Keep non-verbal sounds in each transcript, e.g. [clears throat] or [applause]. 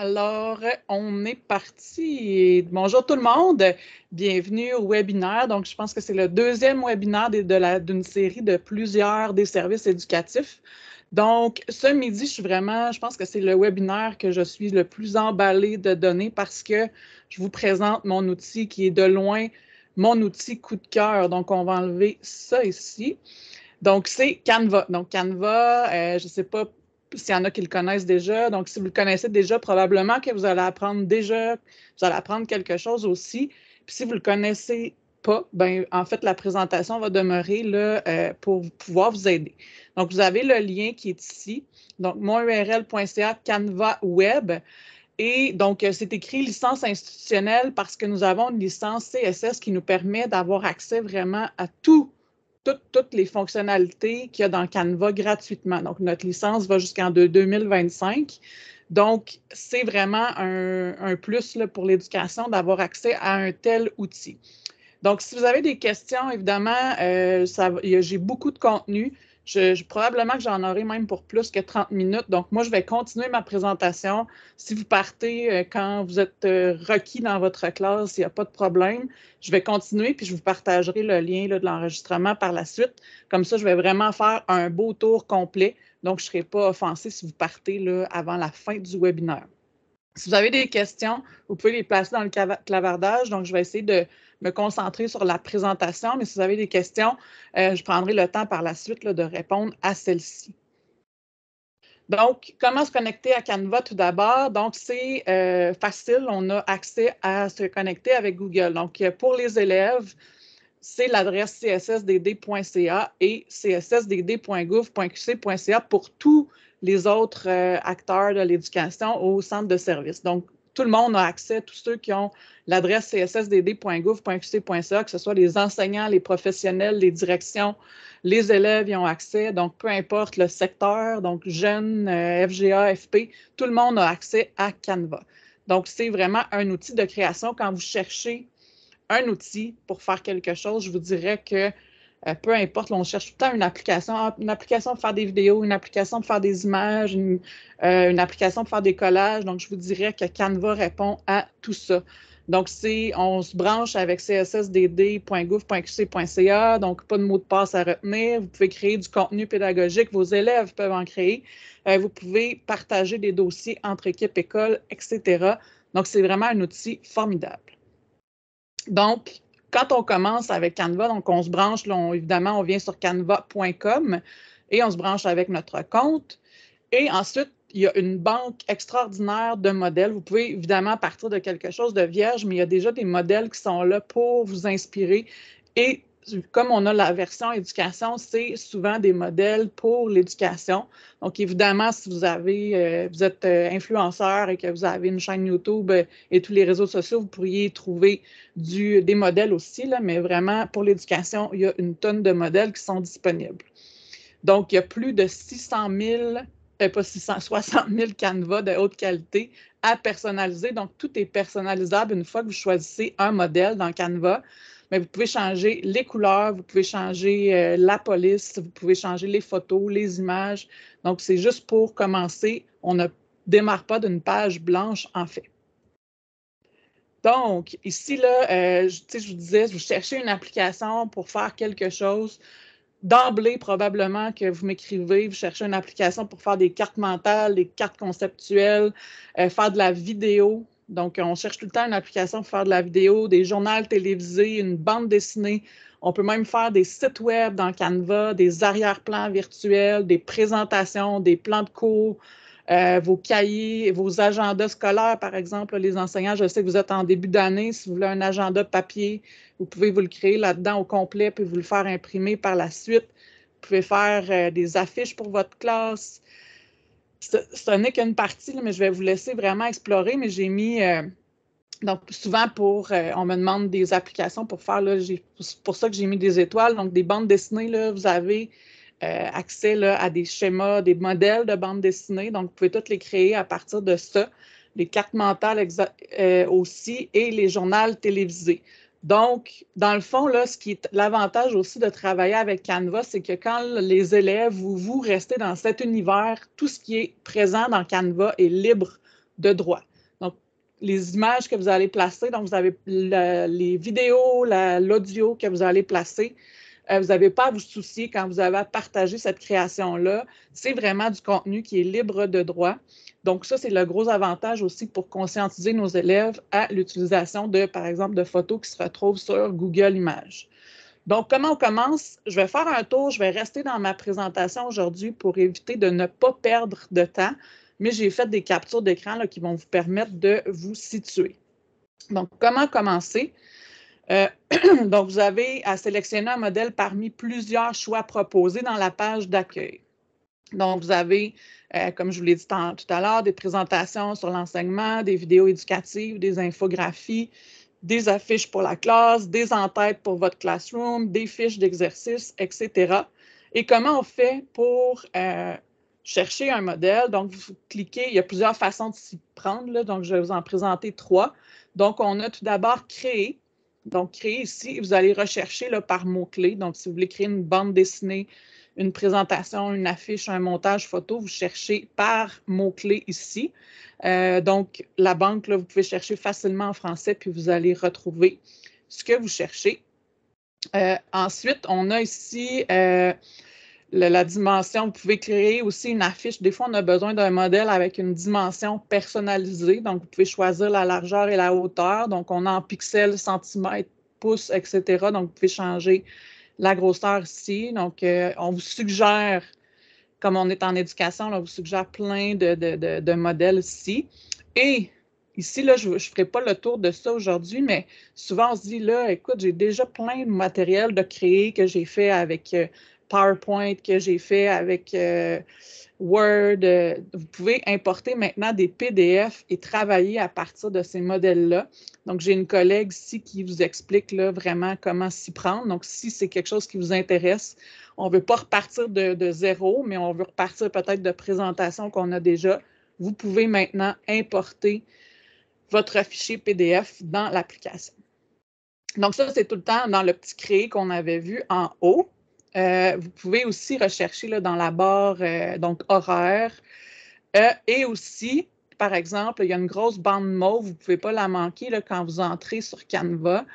Alors, on est parti. Bonjour tout le monde. Bienvenue au webinaire. Donc, je pense que c'est le deuxième webinaire d'une série de plusieurs des services éducatifs. Donc, ce midi, je suis vraiment, je pense que c'est le webinaire que je suis le plus emballé de donner parce que je vous présente mon outil qui est de loin mon outil coup de cœur. Donc, on va enlever ça ici. Donc, c'est Canva. Donc, Canva, euh, je ne sais pas s'il y en a qui le connaissent déjà. Donc, si vous le connaissez déjà, probablement que vous allez apprendre déjà, vous allez apprendre quelque chose aussi. Puis si vous le connaissez pas, ben, en fait, la présentation va demeurer là, euh, pour pouvoir vous aider. Donc, vous avez le lien qui est ici. Donc, monurl.ca Canva Web. Et donc, euh, c'est écrit licence institutionnelle parce que nous avons une licence CSS qui nous permet d'avoir accès vraiment à tout toutes les fonctionnalités qu'il y a dans Canva gratuitement. Donc, notre licence va jusqu'en 2025. Donc, c'est vraiment un, plus pour l'éducation d'avoir accès à un tel outil. Donc, si vous avez des questions, évidemment, euh, j'ai beaucoup de contenu. Je, probablement que j'en aurai même pour plus que 30 minutes. Donc, moi, je vais continuer ma présentation. Si vous partez euh, quand vous êtes euh, requis dans votre classe, il n'y a pas de problème. Je vais continuer, puis je vous partagerai le lien de l'enregistrement par la suite. Comme ça, je vais vraiment faire un beau tour complet. Donc, je ne serai pas offensé si vous partez là, avant la fin du webinaire. Si vous avez des questions, vous pouvez les placer dans le clavardage. Donc, je vais essayer de me concentrer sur la présentation, mais si vous avez des questions, euh, je prendrai le temps par la suite de répondre à celles-ci. Donc, comment se connecter à Canva tout d'abord? Donc, c'est euh, facile, on a accès à se connecter avec Google. Donc, pour les élèves, c'est l'adresse cssdd.ca et cssdd.gouv.qc.ca pour tous les autres euh, acteurs de l'éducation au centre de service. Donc, tout le monde a accès, tous ceux qui ont l'adresse cssdd.gouv.qc.ca, que ce soit les enseignants, les professionnels, les directions, les élèves y ont accès. Donc, peu importe le secteur, donc jeunes, euh, FGA, FP, tout le monde a accès à Canva. Donc, c'est vraiment un outil de création. Quand vous cherchez un outil pour faire quelque chose, je vous dirais que euh, peu importe, on cherche tout le temps une application, ah, une application pour faire des vidéos, une application pour faire des images, euh, une, application pour faire des collages. Donc, je vous dirais que Canva répond à tout ça. Donc, c'est, on se branche avec cssdd.gouv.qc.ca, donc pas de mot de passe à retenir. Vous pouvez créer du contenu pédagogique, vos élèves peuvent en créer. Euh, vous pouvez partager des dossiers entre équipes écoles, etc. Donc, c'est vraiment un outil formidable. Donc, quand on commence avec Canva, donc on se branche, évidemment, on vient sur canva.com et on se branche avec notre compte. Et ensuite, il y a une banque extraordinaire de modèles. Vous pouvez évidemment partir de quelque chose de vierge, mais il y a déjà des modèles qui sont là pour vous inspirer et comme on a la version éducation, c'est souvent des modèles pour l'éducation. Donc, évidemment, si vous avez, euh, vous êtes euh, influenceur et que vous avez une chaîne YouTube euh, et tous les réseaux sociaux, vous pourriez trouver des modèles aussi, mais vraiment, pour l'éducation, il y a une tonne de modèles qui sont disponibles. Donc, il y a plus de 600 000, pas 660 000 [laughs] canevas de haute qualité à personnaliser. Donc, tout est personnalisable une fois que vous choisissez un modèle dans Canva mais vous pouvez changer les couleurs, vous pouvez changer euh, la police, vous pouvez changer les photos, les images. Donc, c'est juste pour commencer. On ne démarre pas d'une page blanche, en fait. Donc, ici, là, euh, je, je vous disais, vous cherchez une application pour faire quelque chose. D'emblée, probablement que vous m'écrivez, vous cherchez une application pour faire des cartes mentales, des cartes conceptuelles, euh, faire de la vidéo. Donc, on cherche tout le temps une application pour faire de la vidéo, des journaux télévisés, une bande dessinée. On peut même faire des sites web dans Canva, des arrière-plans virtuels, des présentations, des plans de cours, euh, vos cahiers, vos agendas scolaires, par exemple. Les enseignants, je sais que vous êtes en début d'année. Si vous voulez un agenda papier, vous pouvez vous le créer là-dedans au complet, puis vous le faire imprimer par la suite. Vous pouvez faire euh, des affiches pour votre classe ce n'est qu'une partie, mais je vais vous laisser vraiment explorer. Mais j'ai mis, euh, donc souvent pour, euh, on me demande des applications pour faire, là, c'est pour ça que j'ai mis des étoiles, donc des bandes dessinées, là, vous avez euh, accès à des schémas, des modèles de bandes dessinées, donc vous pouvez toutes les créer à partir de ça, les cartes mentales aussi et les journaux télévisés. Donc, dans le fond, là, ce qui est l'avantage aussi de travailler avec Canva, c'est que quand les élèves ou vous restez dans cet univers, tout ce qui est présent dans Canva est libre de droit. Donc, les images que vous allez placer, donc vous avez les vidéos, l'audio que vous allez placer, euh, vous n'avez pas à vous soucier quand vous avez à partager cette création-là. C'est vraiment du contenu qui est libre de droit. Donc, ça, c'est le gros avantage aussi pour conscientiser nos élèves à l'utilisation de, par exemple, de photos qui se retrouvent sur Google Images. Donc, comment on commence? Je vais faire un tour, je vais rester dans ma présentation aujourd'hui pour éviter de ne pas perdre de temps, mais j'ai fait des captures d'écran qui vont vous permettre de vous situer. Donc, comment commencer? Euh, [clears throat] donc, vous avez à sélectionner un modèle parmi plusieurs choix proposés dans la page d'accueil. Donc, vous avez, euh, comme je vous l'ai dit tout à l'heure, des présentations sur l'enseignement, des vidéos éducatives, des infographies, des affiches pour la classe, des entêtes pour votre classroom, des fiches d'exercice, etc. Et comment on fait pour euh, chercher un modèle? Donc, vous cliquez, il y a plusieurs façons de s'y prendre, donc je vais vous en présenter trois. Donc, on a tout d'abord créé. Donc, créer ici, vous allez rechercher là, par mots clé Donc, si vous voulez créer une bande dessinée, une présentation, une affiche, un montage photo, vous cherchez par mots clé ici. Euh, donc, la banque, là, vous pouvez chercher facilement en français, puis vous allez retrouver ce que vous cherchez. Euh, ensuite, on a ici euh, la dimension. Vous pouvez créer aussi une affiche. Des fois, on a besoin d'un modèle avec une dimension personnalisée. Donc, vous pouvez choisir la largeur et la hauteur. Donc, on a en pixels, centimètres, pouces, etc. Donc, vous pouvez changer la grosseur ici. Donc, euh, on vous suggère, comme on est en éducation, on vous suggère plein de, de modèles ici. Et ici, là, je ne ferai pas le tour de ça aujourd'hui, mais souvent on se dit, là, écoute, j'ai déjà plein de matériel de créer que j'ai fait avec euh, PowerPoint que j'ai fait avec euh, Word. Euh, vous pouvez importer maintenant des PDF et travailler à partir de ces modèles-là. Donc, j'ai une collègue ici qui vous explique là, vraiment comment s'y prendre. Donc, si c'est quelque chose qui vous intéresse, on ne veut pas repartir de, de, zéro, mais on veut repartir peut-être de présentations qu'on a déjà. Vous pouvez maintenant importer votre fichier PDF dans l'application. Donc, ça, c'est tout le temps dans le petit Créer » qu'on avait vu en haut. Euh, vous pouvez aussi rechercher dans la barre euh, donc horreur. Euh, et aussi, par exemple, il y a une grosse bande mauve, vous ne pouvez pas la manquer quand vous entrez sur Canva.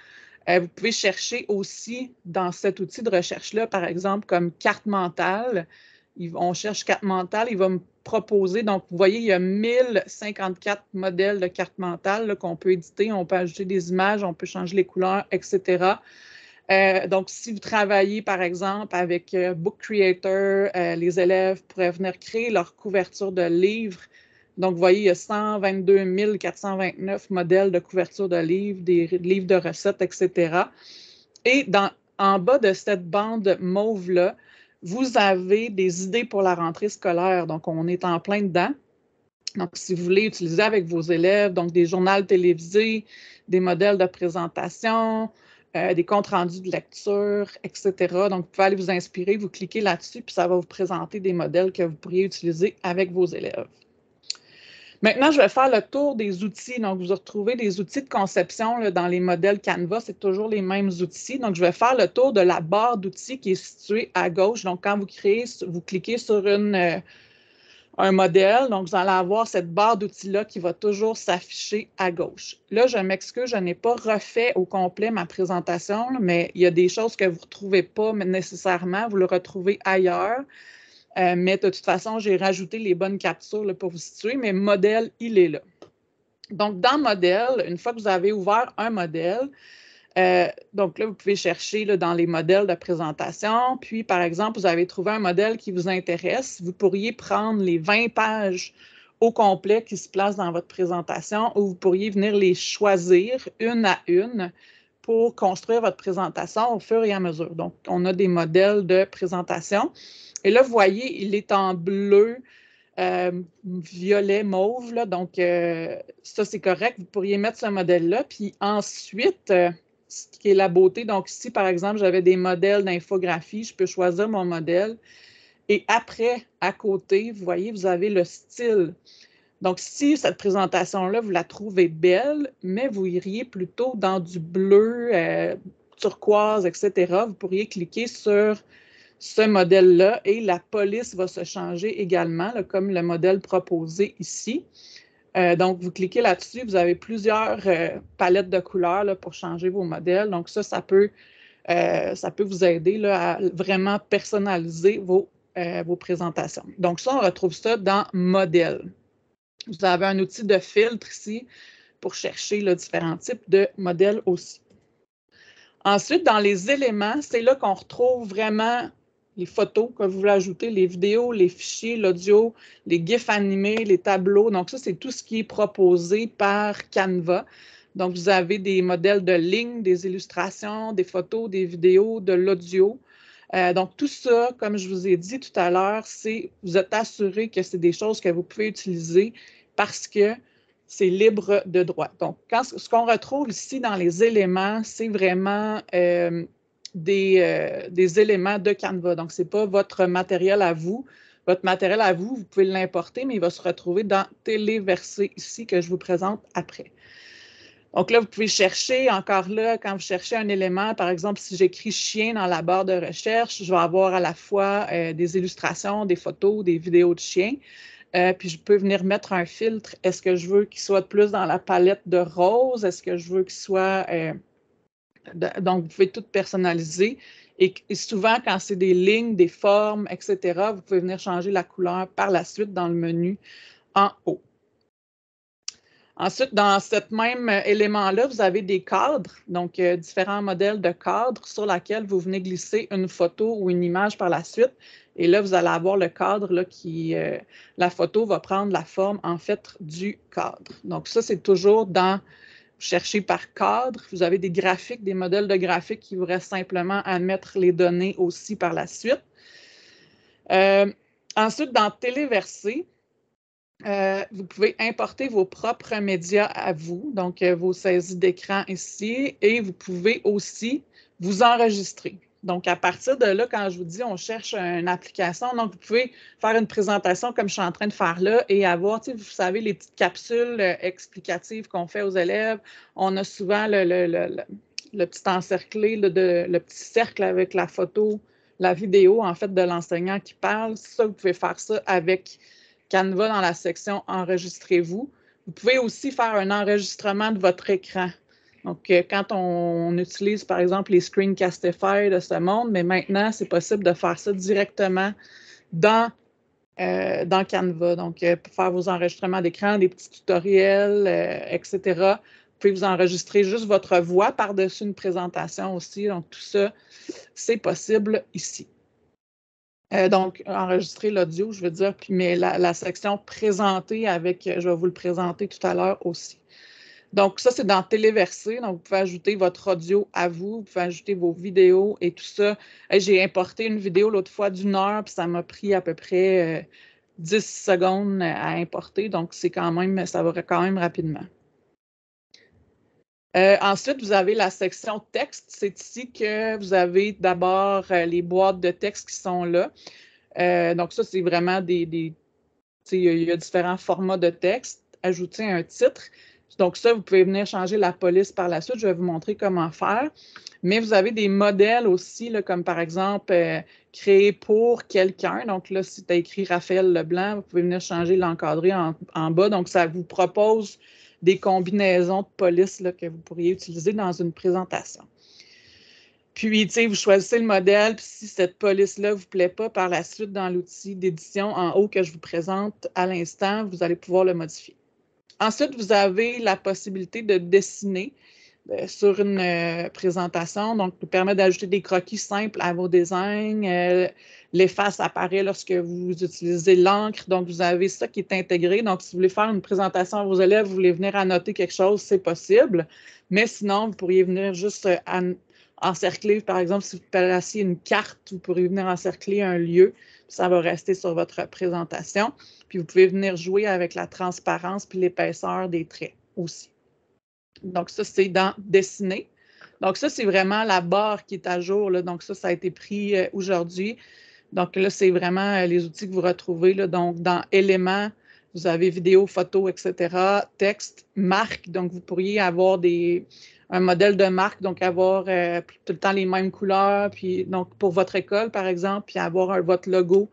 vous pouvez chercher aussi dans cet outil de recherche-là, par exemple, comme carte mentale. on cherche carte mentale, il va me proposer. Donc, vous voyez, il y a 1054 modèles de carte mentale qu'on peut éditer. On peut ajouter des images, on peut changer les couleurs, etc. Euh, donc, si vous travaillez, par exemple, avec euh, Book Creator, euh, les élèves pourraient venir créer leur couverture de livres. Donc, vous voyez, il y a 122 429 modèles de couverture de livres, des livres de recettes, etc. Et en bas de cette bande mauve-là, vous avez des idées pour la rentrée scolaire. Donc, on est en plein dedans. Donc, si vous voulez utiliser avec vos élèves, donc des journaux télévisés, des modèles de présentation, euh, des comptes rendus de lecture, etc. Donc, vous pouvez aller vous inspirer, vous cliquez là-dessus, puis ça va vous présenter des modèles que vous pourriez utiliser avec vos élèves. Maintenant, je vais faire le tour des outils. Donc, vous retrouvez des outils de conception dans les modèles Canva, c'est toujours les mêmes outils. Donc, je vais faire le tour de la barre d'outils qui est située à gauche. Donc, quand vous créez, vous cliquez sur une, euh, un modèle. Donc, vous allez avoir cette barre d'outils-là qui va toujours s'afficher à gauche. Là, je m'excuse, je n'ai pas refait au complet ma présentation, mais il y a des choses que vous ne retrouvez pas nécessairement, vous le retrouvez ailleurs. Euh, mais de toute façon, j'ai rajouté les bonnes captures pour vous situer, mais modèle, il est là. Donc, dans modèle, une fois que vous avez ouvert un modèle, euh, donc là, vous pouvez chercher dans les modèles de présentation. Puis, par exemple, vous avez trouvé un modèle qui vous intéresse. Vous pourriez prendre les 20 pages au complet qui se placent dans votre présentation ou vous pourriez venir les choisir une à une pour construire votre présentation au fur et à mesure. Donc, on a des modèles de présentation. Et là, vous voyez, il est en bleu, euh, violet, mauve. donc, euh, ça, c'est correct. Vous pourriez mettre ce modèle-là. Puis ensuite, ce qui est la beauté. Donc, si par exemple, j'avais des modèles d'infographie, je peux choisir mon modèle. Et après, à côté, vous voyez, vous avez le style. Donc, si cette présentation-là, vous la trouvez belle, mais vous iriez plutôt dans du bleu, euh, turquoise, etc., vous pourriez cliquer sur ce modèle-là et la police va se changer également, comme le modèle proposé ici. Euh, donc, vous cliquez là-dessus, vous avez plusieurs euh, palettes de couleurs pour changer vos modèles. Donc, ça, ça peut, euh, ça peut vous aider à vraiment personnaliser vos, vos présentations. Donc, ça, on retrouve ça dans Modèles ». Vous avez un outil de filtre ici pour chercher là, différents types de modèles aussi. Ensuite, dans les éléments, c'est là qu'on retrouve vraiment les photos que vous voulez ajouter, les vidéos, les fichiers, l'audio, les GIFs animés, les tableaux. Donc, ça, c'est tout ce qui est proposé par Canva. Donc, vous avez des modèles de lignes, des illustrations, des photos, des vidéos, de l'audio. Euh, donc, tout ça, comme je vous ai dit tout à l'heure, c'est vous êtes assuré que c'est des choses que vous pouvez utiliser parce que c'est libre de droit. Donc, quand, ce qu'on retrouve ici dans les éléments, c'est vraiment euh, euh, des, éléments de Canva. Donc, ce n'est pas votre matériel à vous. Votre matériel à vous, vous pouvez l'importer, mais il va se retrouver dans Téléverser, ici que je vous présente après. Donc là, vous pouvez chercher, encore là, quand vous cherchez un élément, par exemple, si j'écris chien dans la barre de recherche, je vais avoir à la fois euh, des illustrations, des photos, des vidéos de chiens. Euh, puis je peux venir mettre un filtre. Est-ce que je veux qu'il soit plus dans la palette de rose? Est-ce que je veux qu'il soit donc, vous pouvez tout personnaliser. Et, souvent, quand c'est des lignes, des formes, etc., vous pouvez venir changer la couleur par la suite dans le menu en haut. Ensuite, dans ce même élément-là, vous avez des cadres, donc euh, différents modèles de cadres sur lesquels vous venez glisser une photo ou une image par la suite. Et là, vous allez avoir le cadre qui, euh, la photo va prendre la forme en fait du cadre. Donc ça, c'est toujours dans cherchez par cadre, vous avez des graphiques, des modèles de graphiques qui vous restent simplement à mettre les données aussi par la suite. Euh, ensuite, dans Téléverser, euh, vous pouvez importer vos propres médias à vous, donc euh, vos saisies d'écran ici, et vous pouvez aussi vous enregistrer. Donc, à partir de là, quand je vous dis, on cherche une application, donc vous pouvez faire une présentation comme je suis en train de faire là et avoir, vous savez, les petites capsules euh, explicatives qu'on fait aux élèves. On a souvent le, petit encerclé, le, le petit cercle avec la photo, la vidéo, en fait, de l'enseignant qui parle. Ça, vous pouvez faire ça avec Canva dans la section Enregistrez-vous. Vous pouvez aussi faire un enregistrement de votre écran. Donc, euh, quand on, utilise, par exemple, les Screencastify de ce monde, mais maintenant, c'est possible de faire ça directement dans, euh, Canva. Donc, euh, pour faire vos enregistrements d'écran, des petits tutoriels, etc. Vous pouvez vous enregistrer juste votre voix par-dessus une présentation aussi. Donc, tout ça, c'est possible ici. donc, enregistrer l'audio, je veux dire, puis, mais la, la section présenter avec, je vais vous le présenter tout à l'heure aussi. Donc, ça, c'est dans Téléverser. Donc, vous pouvez ajouter votre audio à vous, vous pouvez ajouter vos vidéos et tout ça. J'ai importé une vidéo l'autre fois d'une heure, puis ça m'a pris à peu près 10 euh, secondes à importer. Donc, c'est quand même, ça va quand même rapidement. Euh, ensuite, vous avez la section texte. C'est ici que vous avez d'abord euh, les boîtes de texte qui sont là. donc, ça, c'est vraiment des. il y a différents formats de texte. Ajouter un titre. Donc ça, vous pouvez venir changer la police par la suite. Je vais vous montrer comment faire. Mais vous avez des modèles aussi, comme par exemple euh, Créer pour quelqu'un. Donc là, si tu as écrit Raphaël Leblanc, vous pouvez venir changer l'encadré en, bas. Donc ça vous propose des combinaisons de police que vous pourriez utiliser dans une présentation. Puis, tu sais, vous choisissez le modèle, puis si cette police-là ne vous plaît pas, par la suite, dans l'outil d'édition en haut que je vous présente à l'instant, vous allez pouvoir le modifier. Ensuite, vous avez la possibilité de dessiner euh, sur une euh, présentation. Donc, vous permet d'ajouter des croquis simples à vos designs. Euh, les L'efface apparaît lorsque vous utilisez l'encre. Donc, vous avez ça qui est intégré. Donc, si vous voulez faire une présentation à vos élèves, vous voulez venir annoter quelque chose, c'est possible. Mais sinon, vous pourriez venir juste encercler, par exemple, si vous placiez une carte, vous pourriez venir encercler un lieu ça va rester sur votre présentation. Puis vous pouvez venir jouer avec la transparence puis l'épaisseur des traits aussi. Donc ça, c'est dans dessiner. Donc ça, c'est vraiment la barre qui est à jour. Là. Donc ça, ça a été pris euh, aujourd'hui. Donc là, c'est vraiment euh, les outils que vous retrouvez. Là. Donc dans éléments, vous avez vidéo, photo, etc., texte, marque. Donc vous pourriez avoir des, un modèle de marque, donc avoir euh, tout le temps les mêmes couleurs, puis donc pour votre école, par exemple, puis avoir votre logo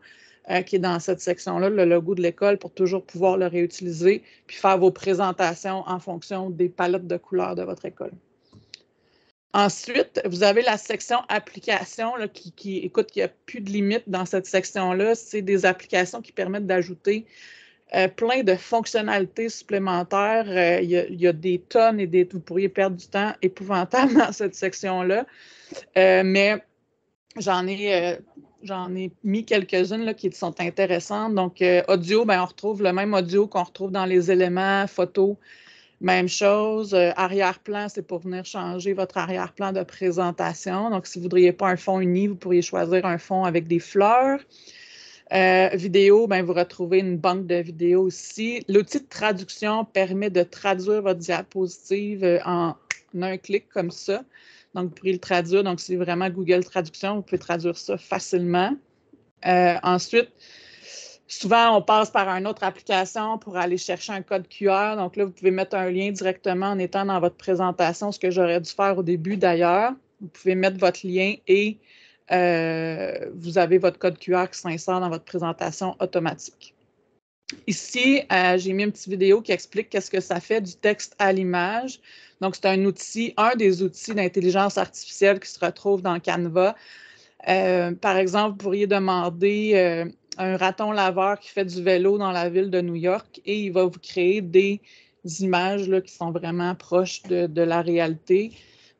euh, qui est dans cette section-là, le logo de l'école, pour toujours pouvoir le réutiliser, puis faire vos présentations en fonction des palettes de couleurs de votre école. Ensuite, vous avez la section applications qui, qui, écoute, il n'y a plus de limite dans cette section-là. C'est des applications qui permettent d'ajouter euh, plein de fonctionnalités supplémentaires. Euh, il, y a, des tonnes et des, vous pourriez perdre du temps épouvantable [laughs] dans cette section-là. Euh, mais j'en ai, j'en ai mis quelques-unes qui sont intéressantes. Donc, audio, ben, on retrouve le même audio qu'on retrouve dans les éléments, photos. Même chose, arrière-plan, c'est pour venir changer votre arrière-plan de présentation. Donc, si vous ne voudriez pas un fond uni, vous pourriez choisir un fond avec des fleurs. Euh, vidéo, ben, vous retrouvez une banque de vidéos aussi. L'outil de traduction permet de traduire votre diapositive euh, en un clic comme ça. Donc, vous pouvez le traduire. Donc, c'est vraiment Google Traduction. Vous pouvez traduire ça facilement. Euh, ensuite, souvent, on passe par une autre application pour aller chercher un code QR. Donc, là, vous pouvez mettre un lien directement en étant dans votre présentation, ce que j'aurais dû faire au début d'ailleurs. Vous pouvez mettre votre lien et euh, vous avez votre code QR qui s'insère dans votre présentation automatique. Ici, euh, j'ai mis une petite vidéo qui explique qu'est-ce que ça fait du texte à l'image. Donc, c'est un outil, un des outils d'intelligence artificielle qui se retrouve dans Canva. Euh, par exemple, vous pourriez demander à un raton laveur qui fait du vélo dans la ville de New York et il va vous créer des images là, qui sont vraiment proches de la réalité.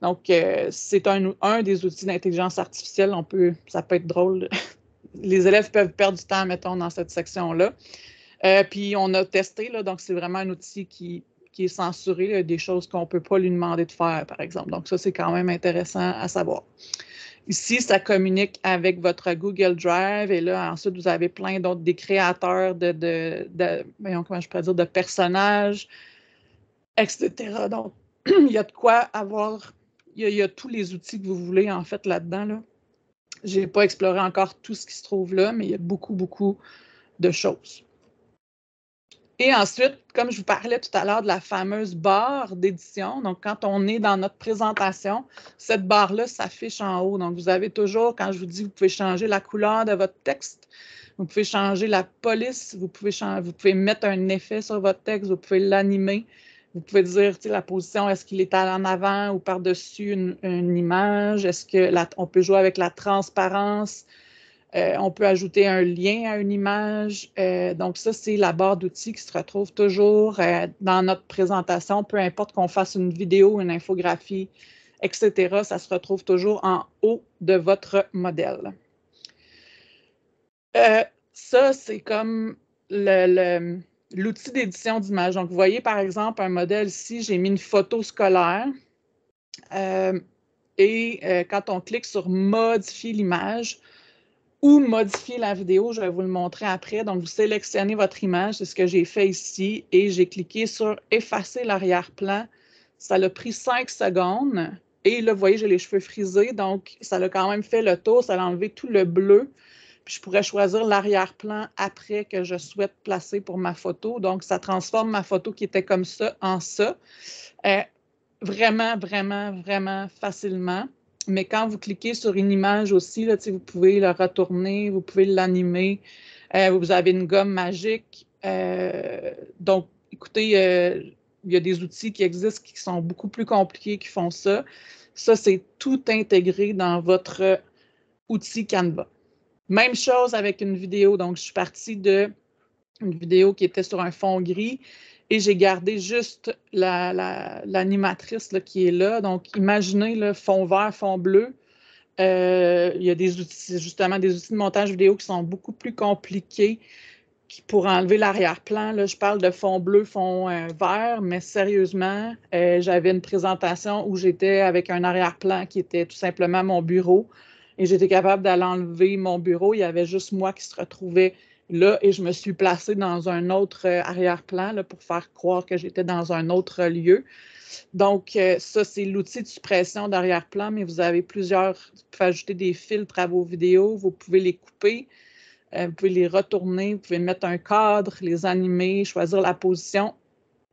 Donc, euh, c'est un, un, des outils d'intelligence artificielle. On peut, ça peut être drôle. [laughs] Les élèves peuvent perdre du temps, mettons, dans cette section-là. Euh, puis, on a testé, là, donc c'est vraiment un outil qui, est censuré, des choses qu'on ne peut pas lui demander de faire, par exemple. Donc, ça, c'est quand même intéressant à savoir. Ici, ça communique avec votre Google Drive et là, ensuite, vous avez plein d'autres, des créateurs de, de, de, comment je pourrais dire, de personnages, etc. Donc, [clears throat] il y a de quoi avoir il y, a, tous les outils que vous voulez, en fait, là-dedans. Je n'ai pas exploré encore tout ce qui se trouve là, mais il y a beaucoup, beaucoup de choses. Et ensuite, comme je vous parlais tout à l'heure de la fameuse barre d'édition, donc quand on est dans notre présentation, cette barre-là s'affiche en haut. Donc, vous avez toujours, quand je vous dis, vous pouvez changer la couleur de votre texte, vous pouvez changer la police, vous pouvez mettre un effet sur votre texte, vous pouvez l'animer. Vous pouvez dire la position, est-ce qu'il est en avant ou par-dessus une, image? Est-ce qu'on peut jouer avec la transparence? Euh, on peut ajouter un lien à une image. Euh, donc, ça, c'est la barre d'outils qui se retrouve toujours euh, dans notre présentation. Peu importe qu'on fasse une vidéo, une infographie, etc., ça se retrouve toujours en haut de votre modèle. ça, c'est comme le l'outil d'édition d'image. Donc, vous voyez par exemple un modèle ici, j'ai mis une photo scolaire. Euh, et euh, quand on clique sur modifier l'image ou modifier la vidéo, je vais vous le montrer après. Donc, vous sélectionnez votre image, c'est ce que j'ai fait ici, et j'ai cliqué sur effacer l'arrière-plan. Ça a pris 5 secondes. Et là, vous voyez, j'ai les cheveux frisés, donc ça l'a quand même fait le tour, ça a enlevé tout le bleu je pourrais choisir l'arrière-plan après que je souhaite placer pour ma photo. Donc, ça transforme ma photo qui était comme ça en ça. Euh, vraiment, vraiment, vraiment facilement. Mais quand vous cliquez sur une image aussi, là, vous pouvez la retourner, vous pouvez l'animer. Euh, vous avez une gomme magique. Euh, donc, écoutez, il y a des outils qui existent qui sont beaucoup plus compliqués qui font ça. Ça, c'est tout intégré dans votre outil Canva. Même chose avec une vidéo. Donc, je suis partie d'une vidéo qui était sur un fond gris et j'ai gardé juste l'animatrice qui est là. Donc, imaginez le fond vert, fond bleu. Euh, il y a des outils, justement, des outils de montage vidéo qui sont beaucoup plus compliqués pour enlever l'arrière-plan. Je parle de fond bleu, fond euh, vert, mais sérieusement, euh, j'avais une présentation où j'étais avec un arrière-plan qui était tout simplement mon bureau et j'étais capable d'aller enlever mon bureau. Il y avait juste moi qui se retrouvait là et je me suis placée dans un autre euh, arrière-plan pour faire croire que j'étais dans un autre lieu. Donc, euh, ça, c'est l'outil de suppression d'arrière-plan, mais vous avez plusieurs. Vous pouvez ajouter des filtres à vos vidéos, vous pouvez les couper, euh, vous pouvez les retourner, vous pouvez mettre un cadre, les animer, choisir la position.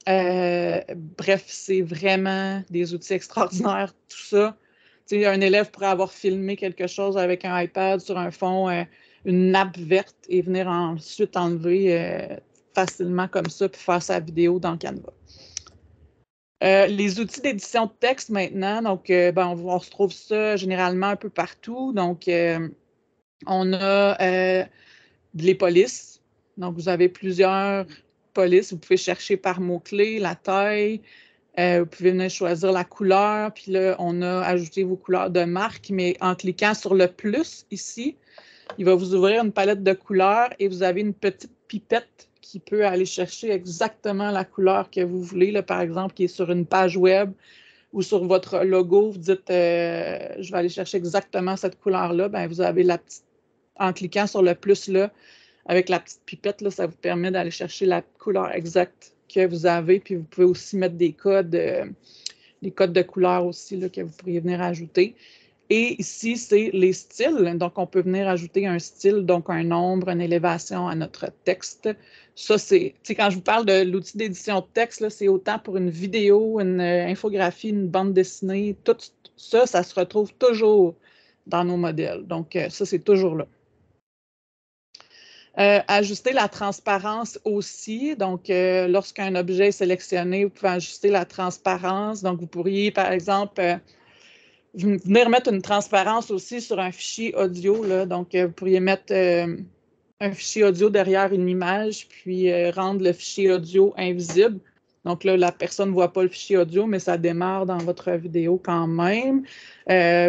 bref, c'est vraiment des outils extraordinaires, tout ça un élève pourrait avoir filmé quelque chose avec un iPad sur un fond, euh, une nappe verte et venir ensuite enlever euh, facilement comme ça puis faire sa vidéo dans Canva. Euh, les outils d'édition de texte maintenant, donc ben, on, se trouve ça généralement un peu partout. Donc, on a les polices. Donc, vous avez plusieurs polices. Vous pouvez chercher par mots-clés, la taille, euh, vous pouvez venir choisir la couleur, puis là, on a ajouté vos couleurs de marque, mais en cliquant sur le plus ici, il va vous ouvrir une palette de couleurs et vous avez une petite pipette qui peut aller chercher exactement la couleur que vous voulez. Là, par exemple, qui est sur une page web ou sur votre logo, vous dites euh, je vais aller chercher exactement cette couleur-là. Bien, vous avez la petite, en cliquant sur le plus là, avec la petite pipette, là, ça vous permet d'aller chercher la couleur exacte que vous avez. Puis vous pouvez aussi mettre des codes, euh, des codes de couleur aussi là, que vous pourriez venir ajouter. Et ici, c'est les styles. Donc, on peut venir ajouter un style, donc un nombre, une élévation à notre texte. Ça, c'est, quand je vous parle de l'outil d'édition de texte, c'est autant pour une vidéo, une euh, infographie, une bande dessinée. Tout ça, ça se retrouve toujours dans nos modèles. Donc, euh, ça, c'est toujours là. Euh, ajuster la transparence aussi. Donc, euh, lorsqu'un objet est sélectionné, vous pouvez ajuster la transparence. Donc, vous pourriez, par exemple, euh, venir mettre une transparence aussi sur un fichier audio. Donc, vous pourriez mettre un fichier audio derrière une image, puis rendre le fichier audio invisible. Donc là, la personne ne voit pas le fichier audio, mais ça démarre dans votre vidéo quand même.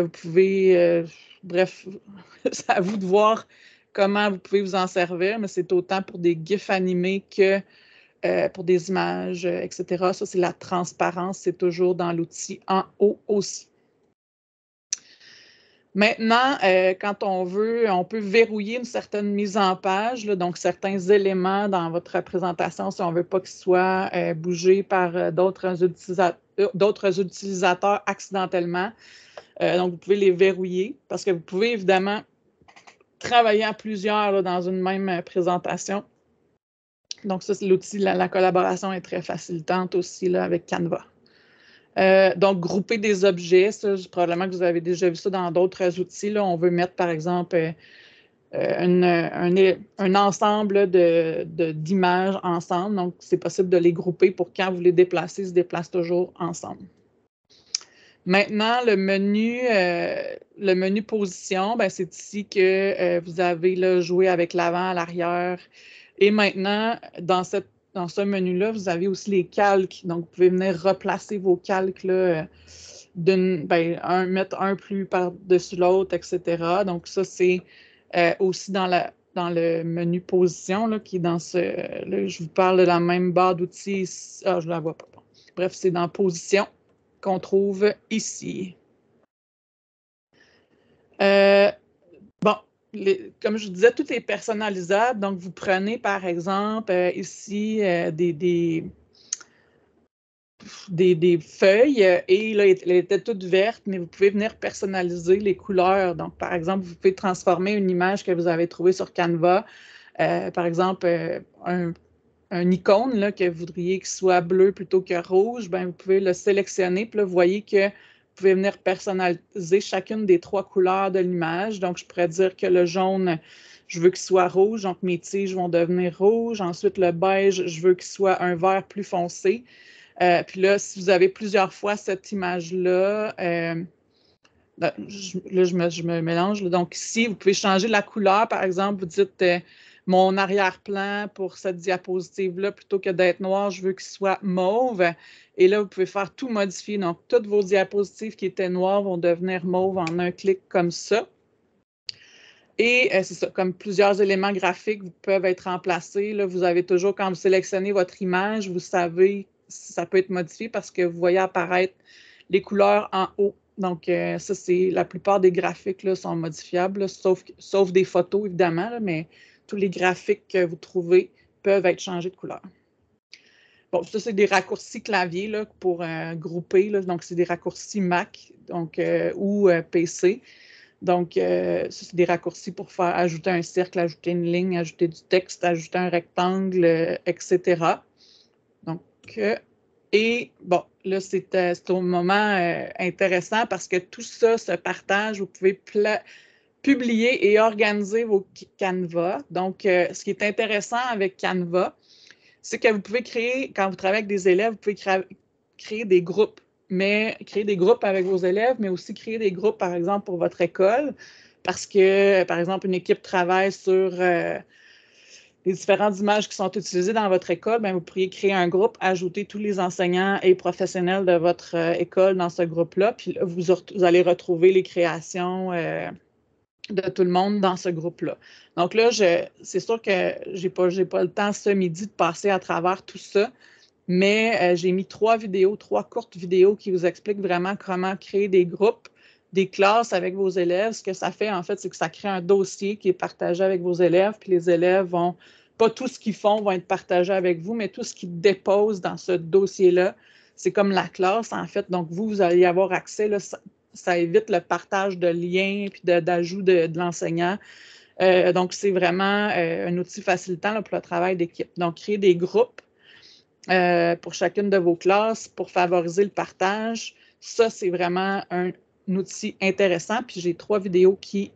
vous pouvez, bref, [laughs] c'est à vous de voir comment vous pouvez vous en servir, mais c'est autant pour des GIFs animés que euh, pour des images, euh, etc. Ça, c'est la transparence, c'est toujours dans l'outil en haut aussi. Maintenant, euh, quand on veut, on peut verrouiller une certaine mise en page, donc certains éléments dans votre présentation si on ne veut pas qu'ils soient bougés par d'autres utilisateurs accidentellement. donc, vous pouvez les verrouiller parce que vous pouvez évidemment travailler à plusieurs dans une même euh, présentation. Donc, ça, c'est l'outil. La, collaboration est très facilitante aussi là, avec Canva. Euh, donc, grouper des objets, ça, probablement que vous avez déjà vu ça dans d'autres outils. Là. On veut mettre, par exemple, euh, un, un, ensemble d'images de, ensemble. Donc, c'est possible de les grouper pour quand vous les déplacez, ils se déplacent toujours ensemble. Maintenant, le menu, euh, le menu position, ben, c'est ici que euh, vous avez joué avec l'avant, l'arrière. Et maintenant, dans, cette, dans ce menu-là, vous avez aussi les calques. Donc, vous pouvez venir replacer vos calques, là, euh, ben, un, mettre un plus par-dessus l'autre, etc. Donc, ça, c'est aussi dans, la, dans le menu position, qui est dans ce. je vous parle de la même barre d'outils. Ah, je ne la vois pas. Bref, c'est dans position qu'on trouve ici. Euh, bon, comme je disais, tout est personnalisable. Donc, vous prenez par exemple euh, ici euh, des, des, feuilles et là, elles étaient toutes vertes, mais vous pouvez venir personnaliser les couleurs. Donc, par exemple, vous pouvez transformer une image que vous avez trouvée sur Canva. par exemple, un un icône là, que vous voudriez qu'il soit bleu plutôt que rouge, ben, vous pouvez le sélectionner. Puis là, vous voyez que vous pouvez venir personnaliser chacune des trois couleurs de l'image. Donc, je pourrais dire que le jaune, je veux qu'il soit rouge, donc mes tiges vont devenir rouges. Ensuite, le beige, je veux qu'il soit un vert plus foncé. Euh, puis là, si vous avez plusieurs fois cette image-là, euh, ben, là, je, me, mélange. Donc ici, vous pouvez changer la couleur. Par exemple, vous dites, euh, mon arrière-plan pour cette diapositive-là, plutôt que d'être noir, je veux qu'il soit mauve. Et là, vous pouvez faire tout modifier. Donc, toutes vos diapositives qui étaient noires vont devenir mauves en un clic comme ça. Et euh, c'est ça, comme plusieurs éléments graphiques peuvent être remplacés, là, vous avez toujours, quand vous sélectionnez votre image, vous savez si ça peut être modifié parce que vous voyez apparaître les couleurs en haut. Donc, euh, ça, c'est la plupart des graphiques là, sont modifiables, sauf, sauf des photos, évidemment, mais tous les graphiques que vous trouvez peuvent être changés de couleur. Bon, ça, c'est des raccourcis clavier là, pour euh, grouper. Là. Donc, c'est des raccourcis Mac donc, euh, ou euh, PC. Donc, ça, c'est des raccourcis pour faire ajouter un cercle, ajouter une ligne, ajouter du texte, ajouter un rectangle, etc. Donc, et bon, là, c'est au moment intéressant parce que tout ça se partage. Vous pouvez publier et organiser vos Canva. Donc, euh, ce qui est intéressant avec Canva, c'est que vous pouvez créer, quand vous travaillez avec des élèves, vous pouvez créer des groupes, mais créer des groupes avec vos élèves, mais aussi créer des groupes, par exemple, pour votre école, parce que, par exemple, une équipe travaille sur euh, les différentes images qui sont utilisées dans votre école, bien, vous pourriez créer un groupe, ajouter tous les enseignants et professionnels de votre euh, école dans ce groupe-là, puis vous, allez retrouver les créations de tout le monde dans ce groupe-là. Donc là, c'est sûr que je n'ai pas, pas le temps ce midi de passer à travers tout ça, mais euh, j'ai mis trois vidéos, trois courtes vidéos qui vous expliquent vraiment comment créer des groupes, des classes avec vos élèves. Ce que ça fait, en fait, c'est que ça crée un dossier qui est partagé avec vos élèves, puis les élèves vont, pas tout ce qu'ils font va être partagé avec vous, mais tout ce qu'ils déposent dans ce dossier-là, c'est comme la classe, en fait. Donc, vous, vous allez avoir accès, là, ça évite le partage de liens et d'ajout de, l'enseignant. Euh, donc, c'est vraiment euh, un outil facilitant pour le travail d'équipe. Donc, créer des groupes euh, pour chacune de vos classes pour favoriser le partage. Ça, c'est vraiment un, un, outil intéressant. Puis j'ai trois vidéos qui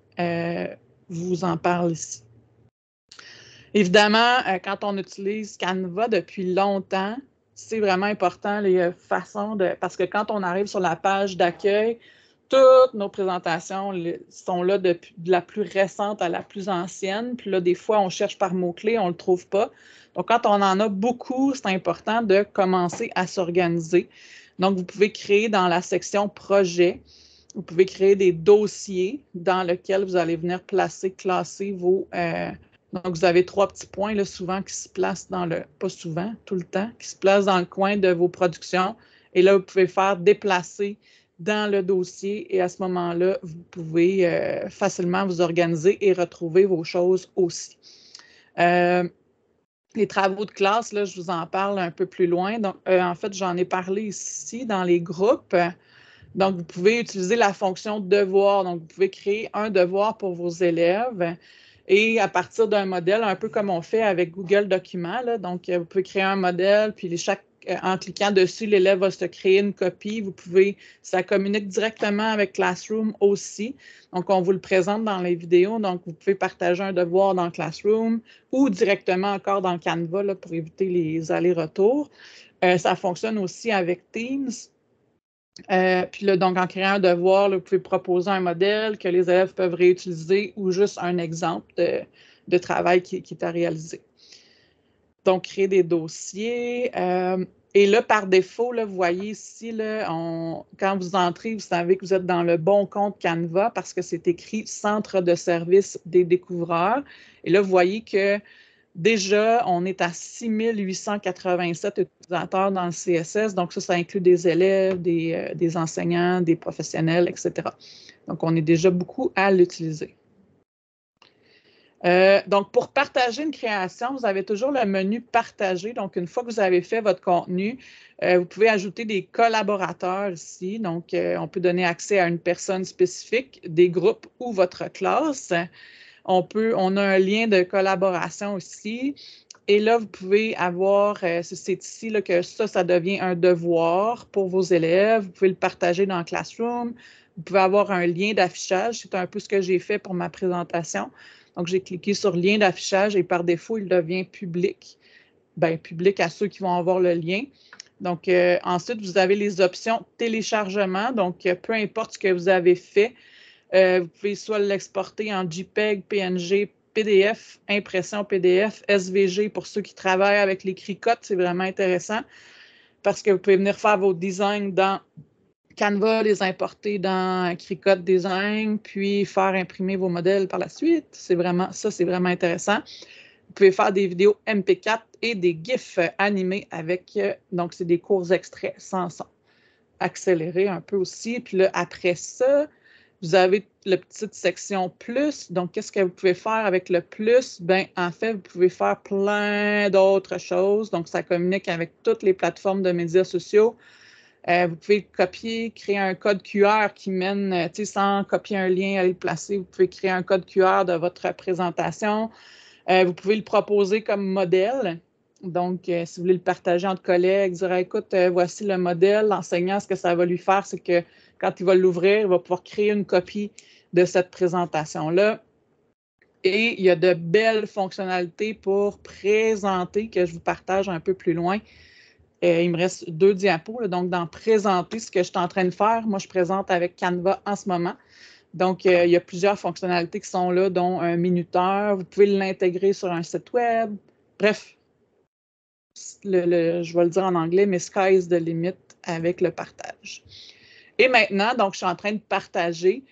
vous en parlent ici. Évidemment, quand on utilise Canva depuis longtemps, c'est vraiment important les façons de. Parce que quand on arrive sur la page d'accueil, toutes nos présentations sont là de, la plus récente à la plus ancienne. Puis là, des fois, on cherche par mots-clés, on ne le trouve pas. Donc, quand on en a beaucoup, c'est important de commencer à s'organiser. Donc, vous pouvez créer dans la section projet, vous pouvez créer des dossiers dans lesquels vous allez venir placer, classer vos. Euh, donc, vous avez trois petits points, là, souvent, qui se placent dans le. Pas souvent, tout le temps, qui se placent dans le coin de vos productions. Et là, vous pouvez faire déplacer dans le dossier et à ce moment-là, vous pouvez euh, facilement vous organiser et retrouver vos choses aussi. Euh, les travaux de classe, là, je vous en parle un peu plus loin. Donc, euh, en fait, j'en ai parlé ici dans les groupes. Donc, vous pouvez utiliser la fonction devoir. Donc, vous pouvez créer un devoir pour vos élèves et à partir d'un modèle, un peu comme on fait avec Google Documents. Là, donc, vous pouvez créer un modèle, puis chaque euh, en cliquant dessus, l'élève va se créer une copie. Vous pouvez, ça communique directement avec Classroom aussi. Donc, on vous le présente dans les vidéos. Donc, vous pouvez partager un devoir dans Classroom ou directement encore dans Canva là, pour éviter les allers-retours. Euh, ça fonctionne aussi avec Teams. Euh, puis là, donc, en créant un devoir, vous pouvez proposer un modèle que les élèves peuvent réutiliser ou juste un exemple de, travail qui, est à réaliser. Donc, créer des dossiers. Et là, par défaut, vous voyez ici, quand vous entrez, vous savez que vous êtes dans le bon compte Canva parce que c'est écrit Centre de service des découvreurs. Et là, vous voyez que déjà, on est à 6887 utilisateurs dans le CSS. Donc, ça, ça inclut des élèves, des euh, enseignants, des professionnels, etc. Donc, on est déjà beaucoup à l'utiliser. Euh, donc, pour partager une création, vous avez toujours le menu partager. Donc, une fois que vous avez fait votre contenu, euh, vous pouvez ajouter des collaborateurs ici. Donc, euh, on peut donner accès à une personne spécifique, des groupes ou votre classe. On, peut, on a un lien de collaboration aussi. Et là, vous pouvez avoir, c'est ici que ça, ça devient un devoir pour vos élèves. Vous pouvez le partager dans le Classroom. Vous pouvez avoir un lien d'affichage. C'est un peu ce que j'ai fait pour ma présentation. Donc, j'ai cliqué sur lien d'affichage et par défaut, il devient public. Bien, public à ceux qui vont avoir le lien. Donc, euh, ensuite, vous avez les options téléchargement. Donc, euh, peu importe ce que vous avez fait, euh, vous pouvez soit l'exporter en JPEG, PNG, PDF, impression PDF, SVG pour ceux qui travaillent avec les Cricotes, C'est vraiment intéressant parce que vous pouvez venir faire vos designs dans Canva les importer dans Cricut Design, puis faire imprimer vos modèles par la suite. C'est vraiment, ça, c'est vraiment intéressant. Vous pouvez faire des vidéos MP4 et des GIFs animés avec, euh, donc c'est des courts extraits sans son. Accélérer un peu aussi. Puis là, après ça, vous avez la petite section plus. Donc, qu'est-ce que vous pouvez faire avec le plus? Bien, en fait, vous pouvez faire plein d'autres choses. Donc, ça communique avec toutes les plateformes de médias sociaux. Euh, vous pouvez copier, créer un code QR qui mène, euh, sans copier un lien, aller le placer. Vous pouvez créer un code QR de votre présentation. Euh, vous pouvez le proposer comme modèle. Donc, si vous voulez le partager entre collègues, dire ah, écoute, voici le modèle. L'enseignant, ce que ça va lui faire, c'est que quand il va l'ouvrir, il va pouvoir créer une copie de cette présentation-là. Et il y a de belles fonctionnalités pour présenter que je vous partage un peu plus loin euh, il me reste deux diapos, donc d'en présenter ce que je suis en train de faire. Moi, je présente avec Canva en ce moment. Donc, euh, il y a plusieurs fonctionnalités qui sont là, dont un minuteur. Vous pouvez l'intégrer sur un site web. Bref, je vais le dire en anglais, mais is the limit avec le partage. Et maintenant, donc, je suis en train de partager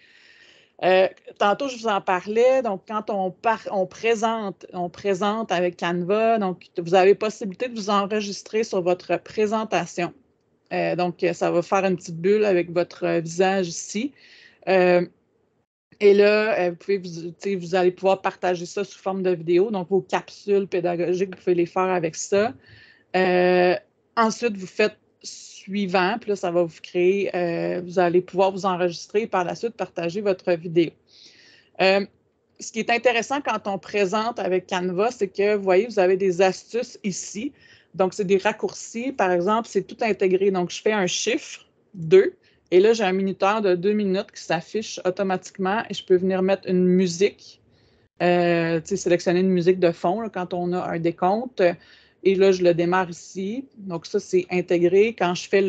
euh, tantôt, je vous en parlais. Donc, quand on, présente, on présente avec Canva, donc vous avez possibilité de vous enregistrer sur votre présentation. Euh, donc, ça va faire une petite bulle avec votre visage ici. Euh, et là, vous, vous, vous, allez pouvoir partager ça sous forme de vidéo. Donc, vos capsules pédagogiques, vous pouvez les faire avec ça. ensuite, vous faites suivant. Puis là, ça va vous créer, euh, vous allez pouvoir vous enregistrer et par la suite partager votre vidéo. Euh, ce qui est intéressant quand on présente avec Canva, c'est que, vous voyez, vous avez des astuces ici. Donc, c'est des raccourcis. Par exemple, c'est tout intégré. Donc, je fais un chiffre 2 et là, j'ai un minuteur de 2 minutes qui s'affiche automatiquement et je peux venir mettre une musique, euh, sélectionner une musique de fond quand on a un décompte. Et là, je le démarre ici. Donc, ça, c'est intégré. Quand je fais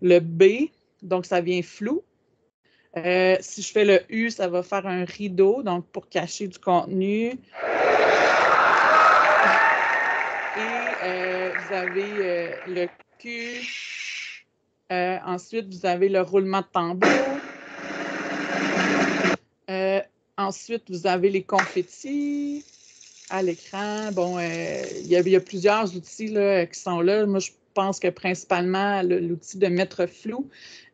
le, B, donc ça vient flou. Euh, si je fais le U, ça va faire un rideau, donc pour cacher du contenu. Et euh, vous avez euh, le Q. ensuite, vous avez le roulement de tambour. ensuite, vous avez les confettis à l'écran. Bon, euh, il y, a plusieurs outils là, qui sont là. Moi, je pense que principalement l'outil de mettre flou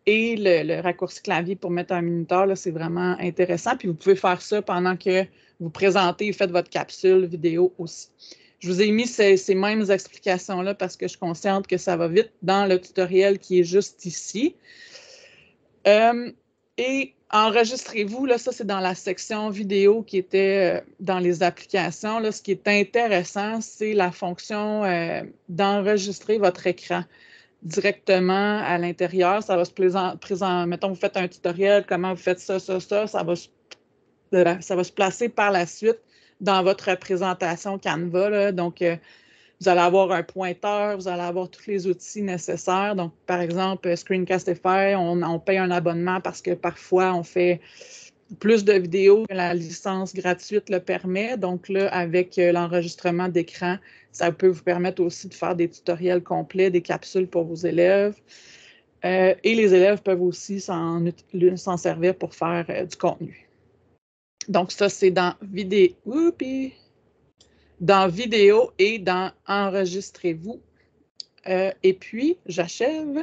et le, raccourci clavier pour mettre un minuteur, c'est vraiment intéressant. Puis vous pouvez faire ça pendant que vous présentez et faites votre capsule vidéo aussi. Je vous ai mis ces, mêmes explications-là parce que je consciente que ça va vite dans le tutoriel qui est juste ici. Euh, et enregistrez-vous, là, ça c'est dans la section vidéo qui était euh, dans les applications. Là, ce qui est intéressant, c'est la fonction euh, d'enregistrer votre écran directement à l'intérieur. Ça va se présenter, mettons, vous faites un tutoriel, comment vous faites ça, ça, ça, ça va, se placer par la suite dans votre présentation Canva. Là. Donc, euh, vous allez avoir un pointeur, vous allez avoir tous les outils nécessaires. Donc, par exemple, Screencastify, on, on paye un abonnement parce que parfois on fait plus de vidéos que la licence gratuite le permet. Donc là, avec euh, l'enregistrement d'écran, ça peut vous permettre aussi de faire des tutoriels complets, des capsules pour vos élèves. Euh, et les élèves peuvent aussi s'en servir pour faire euh, du contenu. Donc ça, c'est dans vidéo dans vidéo et dans enregistrez-vous. Euh, et puis, j'achève.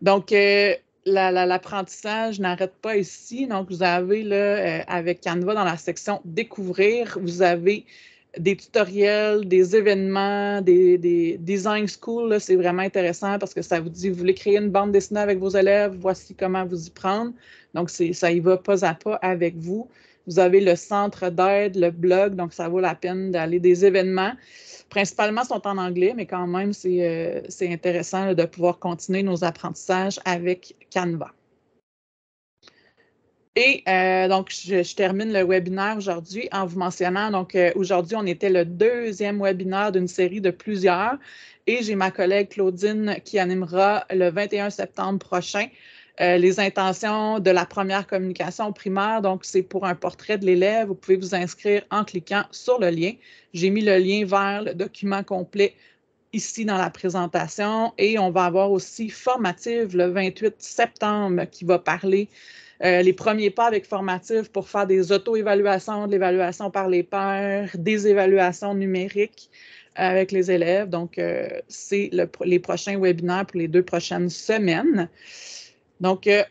Donc, euh, l'apprentissage n'arrête pas ici. Donc, vous avez là, euh, avec Canva dans la section Découvrir, vous avez des tutoriels, des événements, des, des design school. C'est vraiment intéressant parce que ça vous dit, vous voulez créer une bande dessinée avec vos élèves, voici comment vous y prendre. Donc, ça y va pas à pas avec vous. Vous avez le centre d'aide, le blog, donc ça vaut la peine d'aller des événements. Principalement, sont en anglais, mais quand même, c'est euh, intéressant de pouvoir continuer nos apprentissages avec Canva. Et euh, donc, je, termine le webinaire aujourd'hui en vous mentionnant, donc euh, aujourd'hui, on était le deuxième webinaire d'une série de plusieurs et j'ai ma collègue Claudine qui animera le 21 septembre prochain euh, les intentions de la première communication primaire. Donc, c'est pour un portrait de l'élève. Vous pouvez vous inscrire en cliquant sur le lien. J'ai mis le lien vers le document complet ici dans la présentation et on va avoir aussi Formative le 28 septembre qui va parler euh, les premiers pas avec Formative pour faire des auto-évaluations, de l'évaluation par les pairs, des évaluations numériques avec les élèves. Donc, euh, c'est les prochains webinaires pour les deux prochaines semaines. Donc, euh,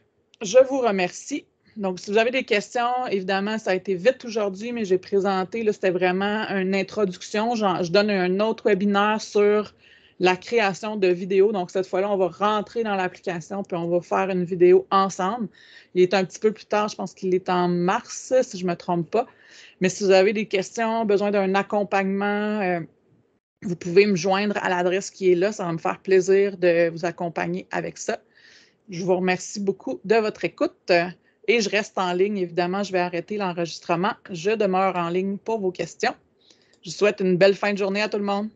je vous remercie. Donc, si vous avez des questions, évidemment, ça a été vite aujourd'hui, mais j'ai présenté, là, c'était vraiment une introduction. Je, donne un autre webinaire sur la création de vidéos. Donc, cette fois-là, on va rentrer dans l'application, puis on va faire une vidéo ensemble. Il est un petit peu plus tard, je pense qu'il est en mars, si je ne me trompe pas. Mais si vous avez des questions, besoin d'un accompagnement, euh, vous pouvez me joindre à l'adresse qui est là. Ça va me faire plaisir de vous accompagner avec ça. Je vous remercie beaucoup de votre écoute et je reste en ligne. Évidemment, je vais arrêter l'enregistrement. Je demeure en ligne pour vos questions. Je souhaite une belle fin de journée à tout le monde.